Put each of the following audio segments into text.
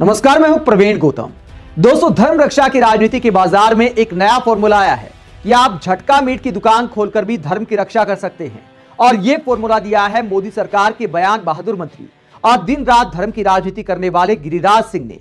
नमस्कार मैं हूं प्रवीण गौतम दोस्तों धर्म रक्षा की राजनीति के बाजार में एक नया फॉर्मूला आया है कि आप झटका मीट की दुकान खोलकर भी धर्म की रक्षा कर सकते हैं और ये फॉर्मूला दिया है मोदी सरकार के बयान बहादुर मंत्री और दिन रात धर्म की राजनीति करने वाले गिरिराज सिंह ने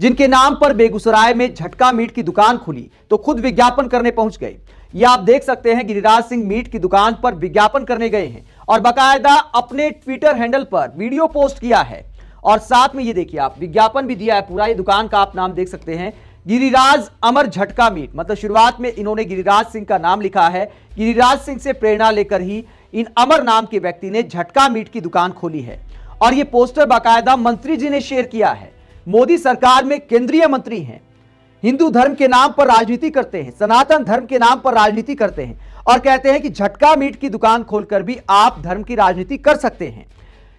जिनके नाम पर बेगूसराय में झटका मीट की दुकान खुली तो खुद विज्ञापन करने पहुंच गए ये आप देख सकते हैं गिरिराज सिंह मीट की दुकान पर विज्ञापन करने गए हैं और बाकायदा अपने ट्विटर हैंडल पर वीडियो पोस्ट किया है और साथ में ये देखिए आप विज्ञापन भी दिया है पूरा ये दुकान का आप नाम देख सकते हैं गिरिराज अमर झटका मीट मतलब शुरुआत में इन्होंने गिरिराज सिंह का नाम लिखा है गिरिराज सिंह से प्रेरणा लेकर ही इन अमर नाम के व्यक्ति ने झटका मीट की दुकान खोली है और ये पोस्टर बाकायदा मंत्री जी ने शेयर किया है मोदी सरकार में केंद्रीय मंत्री हैं हिंदू धर्म के नाम पर राजनीति करते हैं सनातन धर्म के नाम पर राजनीति करते हैं और कहते हैं कि झटका मीट की दुकान खोलकर भी आप धर्म की राजनीति कर सकते हैं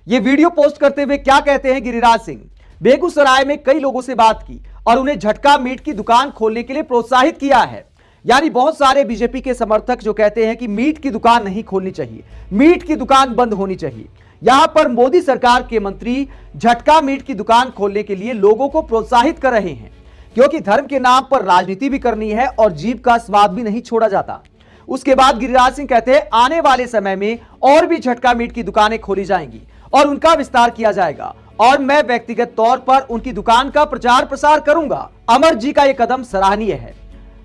ये वीडियो पोस्ट करते हुए क्या कहते हैं गिरिराज सिंह बेगूसराय में कई लोगों से बात की और उन्हें झटका मीट की दुकान खोलने के लिए प्रोत्साहित किया है यानी बहुत सारे बीजेपी के समर्थक जो कहते हैं कि मीट की दुकान नहीं खोलनी चाहिए मीट की दुकान बंद होनी चाहिए यहां पर मोदी सरकार के मंत्री झटका मीट की दुकान खोलने के लिए लोगों को प्रोत्साहित कर रहे हैं क्योंकि धर्म के नाम पर राजनीति भी करनी है और जीव का स्वाद भी नहीं छोड़ा जाता उसके बाद गिरिराज सिंह कहते हैं आने वाले समय में और भी झटका मीट की दुकानें खोली जाएंगी और उनका विस्तार किया जाएगा और मैं व्यक्तिगत तौर पर उनकी दुकान का प्रचार प्रसार करूंगा अमर जी का यह कदम सराहनीय है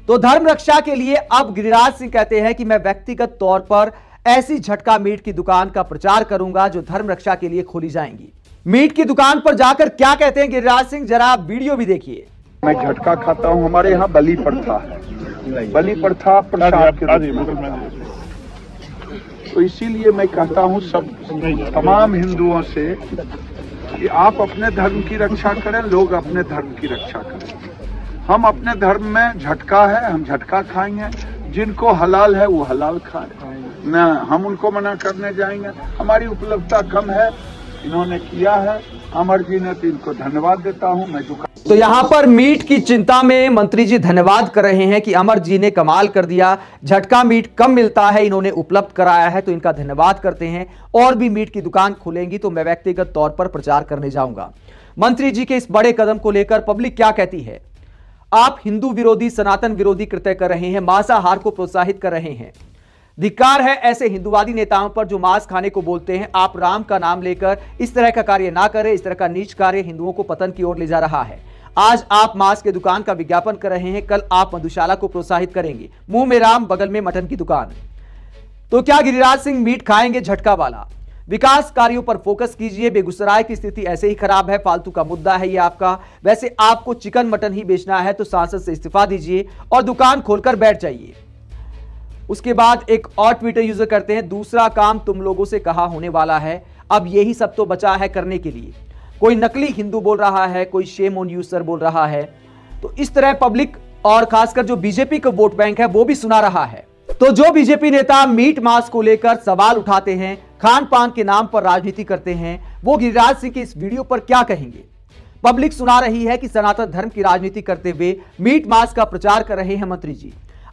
तो धर्म रक्षा के लिए अब गिरिराज सिंह कहते हैं कि मैं व्यक्तिगत तौर पर ऐसी झटका मीट की दुकान का प्रचार करूंगा जो धर्म रक्षा के लिए खोली जाएंगी मीट की दुकान पर जाकर क्या कहते हैं गिरिराज सिंह जरा वीडियो भी देखिए मैं झटका खाता हूँ हमारे यहाँ बली प्रथा है बली प्रथा प्रसाद के तो इसीलिए मैं कहता हूँ सब तमाम हिंदुओं से कि आप अपने धर्म की रक्षा करें लोग अपने धर्म की रक्षा करें हम अपने धर्म में झटका है हम झटका खाएंगे जिनको हलाल है वो हलाल खाएं ना हम उनको मना करने जाएंगे हमारी उपलब्धता कम है इन्होंने किया है अमर जी ने तो इनको धन्यवाद देता हूँ मैं दुकान तो यहाँ पर मीट की चिंता में मंत्री जी धन्यवाद कर रहे हैं कि अमर जी ने कमाल कर दिया झटका मीट कम मिलता है इन्होंने उपलब्ध कराया है तो इनका धन्यवाद करते हैं और भी मीट की दुकान खुलेंगी तो मैं व्यक्तिगत तौर पर प्रचार करने जाऊंगा मंत्री जी के इस बड़े कदम को लेकर पब्लिक क्या कहती है आप हिंदू विरोधी सनातन विरोधी कृत्य कर रहे हैं मांसाहार को प्रोत्साहित कर रहे हैं धिकार है ऐसे हिंदुवादी नेताओं पर जो मांस खाने को बोलते हैं आप राम का नाम लेकर इस तरह का कार्य ना करें इस तरह का नीच कार्य हिंदुओं को पतन की ओर ले जा रहा है आज आप मांस के दुकान का विज्ञापन कर रहे हैं कल आप मधुशाला को प्रोत्साहित करेंगे मुंह में राम बगल में मटन की दुकान तो क्या गिरिराज सिंह मीट खाएंगे झटका वाला विकास कार्यों पर फोकस कीजिए बेगूसराय की स्थिति ऐसे ही खराब है फालतू का मुद्दा है ये आपका वैसे आपको चिकन मटन ही बेचना है तो सांसद से इस्तीफा दीजिए और दुकान खोलकर बैठ जाइए उसके बाद एक और ट्विटर यूजर करते हैं दूसरा काम तुम लोगों से कहा होने वाला है अब यही सब तो बचा है करने के लिए कोई नकली हिंदू बोल रहा है कोई शेम ऑन यूजर बोल रहा है तो इस तरह पब्लिक और खासकर जो बीजेपी का वोट बैंक है वो भी सुना रहा है तो जो बीजेपी नेता मीट मास को लेकर सवाल उठाते हैं खान पान के नाम पर राजनीति करते हैं वो गिरिराज सिंह के इस वीडियो पर क्या कहेंगे पब्लिक सुना रही है कि सनातन धर्म की राजनीति करते हुए मीट मास का प्रचार कर रहे हैं मंत्री जी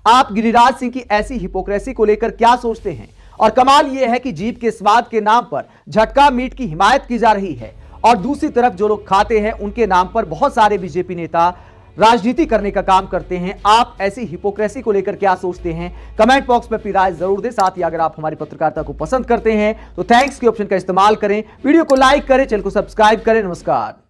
आप गिरिराज सिंह की ऐसी हिपोक्रेसी को लेकर क्या सोचते हैं और कमाल यह है कि जीप के स्वाद के नाम पर झटका मीट की हिमायत की जा रही है और दूसरी तरफ जो लोग खाते हैं उनके नाम पर बहुत सारे बीजेपी नेता राजनीति करने का काम करते हैं आप ऐसी हिपोक्रेसी को लेकर क्या सोचते हैं कमेंट बॉक्स में अपनी राय जरूर दें साथ ही अगर आप हमारी पत्रकारिता को पसंद करते हैं तो थैंक्स के ऑप्शन का इस्तेमाल करें वीडियो को लाइक करें चैनल को सब्सक्राइब करें नमस्कार